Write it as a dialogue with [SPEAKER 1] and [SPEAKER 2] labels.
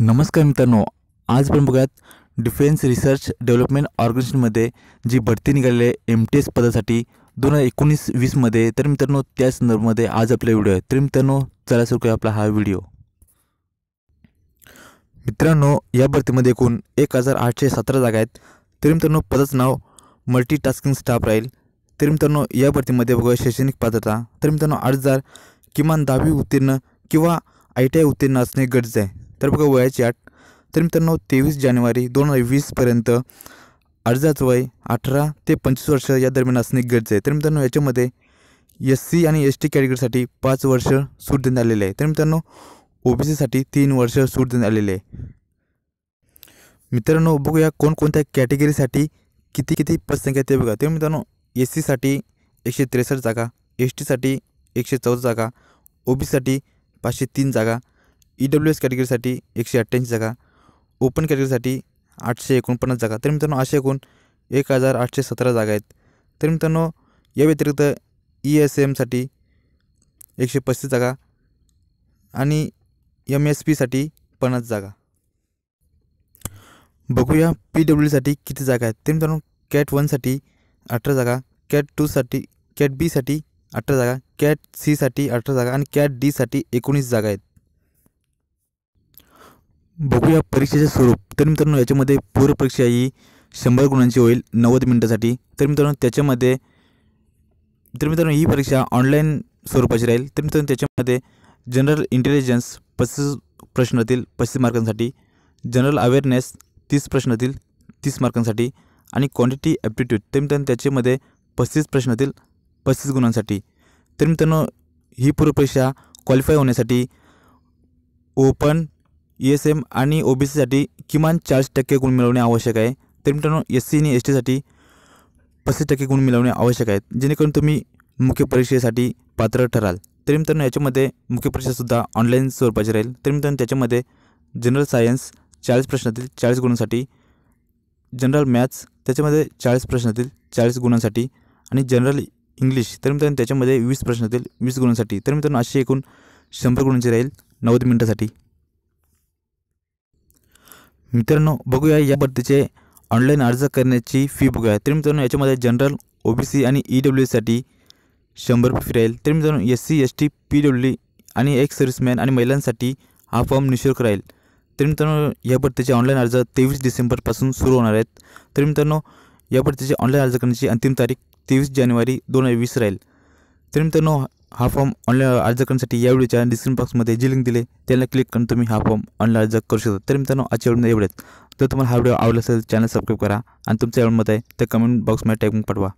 [SPEAKER 1] नमस्कार मित्रांनो आज आपण बघूयात डिफेन्स रिसर्च डेव्हलपमेंट ऑर्गनायझेशनमध्ये जी भरती निघालेली आहे एम टी एस पदासाठी दोन हजार एकोणीस वीसमध्ये तर मित्रांनो त्या संदर्भामध्ये आज आपला व्हिडिओ आहे तर मित्रांनो चला सुरू करूया आपला हा व्हिडिओ मित्रांनो या भरतीमध्ये एकूण एक हजार आठशे सतरा जागा आहेत तर मित्रांनो पदाचं नाव मल्टीटास्किंग स्टाफ राहील तर मित्रांनो या भरतीमध्ये बघूया शैक्षणिक पात्रता तर मित्रांनो हजार किमान दहावी उत्तीर्ण किंवा आय टी आय उत्तीर्ण असणे गरजे आहे तर बघा वयाची आठ तर मित्रांनो तेवीस जानेवारी दोन हजार वीसपर्यंत अर्जाचं वय अठरा ते पंचवीस वर्ष या दरम्यान असणे गरजेचं आहे तर मित्रांनो याच्यामध्ये एस सी आणि एस टी कॅटेगरीसाठी पाच वर्ष सूट देण्यात आलेले आहे तर मित्रांनो ओ बी सीसाठी तीन वर्ष सूट देण्यात आलेले आहे मित्रांनो बघूया कोणकोणत्या कॅटेगरीसाठी किती किती पदसंख्या ते बघा तर मित्रांनो एस सीसाठी एकशे त्रेसष्ट जागा एस टीसाठी एकशे चौदा जागा ओ सीसाठी पाचशे तीन जागा ई डब्ल्यू एस कॅटेगरीसाठी एकशे अठ्ठ्याऐंशी जागा ओपन कॅटेगरीसाठी आठशे एकोणपन्नास जागा तर मित्रांनो असे एकूण एक हजार आठशे सतरा जागा आहेत तर मित्रांनो या व्यतिरिक्त ई e एस एमसाठी एकशे पस्तीस जागा आणि एम एस पीसाठी पन्नास जागा बघूया पी डब्ल्यूसाठी किती जागा आहेत तर मित्रांनो कॅट वनसाठी अठरा जागा कॅट टूसाठी कॅट बीसाठी अठरा जागा कॅट सीसाठी अठरा जागा आणि कॅट डीसाठी एकोणीस जागा आहेत बघूया परीक्षेचे स्वरूप तर मित्रांनो याच्यामध्ये पूर्वपरीक्षा ही शंभर गुणांची होईल नव्वद मिनिटासाठी तर मित्रांनो त्याच्यामध्ये तर मित्रांनो ही परीक्षा ऑनलाईन स्वरूपाची राहील तर मित्रांनो त्याच्यामध्ये जनरल इंटेलिजन्स पस्तीस प्रश्नातील पस्तीस मार्कांसाठी जनरल अवेअरनेस तीस प्रश्नातील तीस मार्कांसाठी आणि क्वांटिटी ॲप्टिट्यूड तर मित्रांनो त्याच्यामध्ये पस्तीस प्रश्नातील पस्तीस गुणांसाठी तर मित्रांनो ही पूर्वपरीक्षा क्वालिफाय होण्यासाठी ओपन ई एस एम आणि ओ बी सीसाठी किमान चाळीस टक्के गुण मिळवणे आवश्यक आहे तर मित्रांनो एस सी आणि एस टीसाठी पस्तीस टक्के गुण मिळवणे आवश्यक आहेत जेणेकरून तुम्ही मुख्य परीक्षेसाठी पात्र ठराल तरी मित्रांनो याच्यामध्ये मुख्य परीक्षासुद्धा ऑनलाईन स्वरूपाची राहील तर मित्रांनो त्याच्यामध्ये जनरल सायन्स चाळीस प्रश्नातील चाळीस गुणांसाठी जनरल मॅथ्स त्याच्यामध्ये चाळीस प्रश्नातील चाळीस गुणांसाठी आणि जनरल इंग्लिश तर मित्रांनो त्याच्यामध्ये वीस प्रश्नातील वीस गुणांसाठी तर मित्रांनो असे एकूण शंभर गुणांची राहील नव्वद मिनटासाठी मित्रांनो बघूया या भरतीचे ऑनलाईन अर्ज करण्याची फी बघूया तर मित्रांनो याच्यामध्ये जनरल ओ बी सी आणि ई e डब्ल्यू एसाठी शंभर रुपये फी राहील तर मित्रांनो S C S T P W आणि एक सर्व्हिसमॅन आणि महिलांसाठी हा फॉर्म निशुल्क राहील तर मित्रांनो या भरतीचे ऑनलाईन अर्ज तेवीस डिसेंबरपासून सुरू होणार आहेत तर मित्रांनो या भरतीचे ऑनलाईन अर्ज करण्याची अंतिम तारीख तेवीस जानेवारी दोन हजार वीस राहील तर मित्रांनो हा फॉर्म ऑनलाईन अर्ज करण्यासाठी यावेळीच्या डिस्क्रिप्शन बॉक्समध्ये जी लिंक दिले त्याला क्लिक करून तुम्ही हा फॉर्म ऑनलाईन अर्ज करू शकता तर मित्रांनो आजच्या एवढं एवढेच जर तुम्हाला हा व्हिडिओ आवडला असेल चॅनल सबस्क्राईब करा आणि तुमच्या मत आहे तर कमेंट बॉक्समध्ये टाईपिंग पाठवा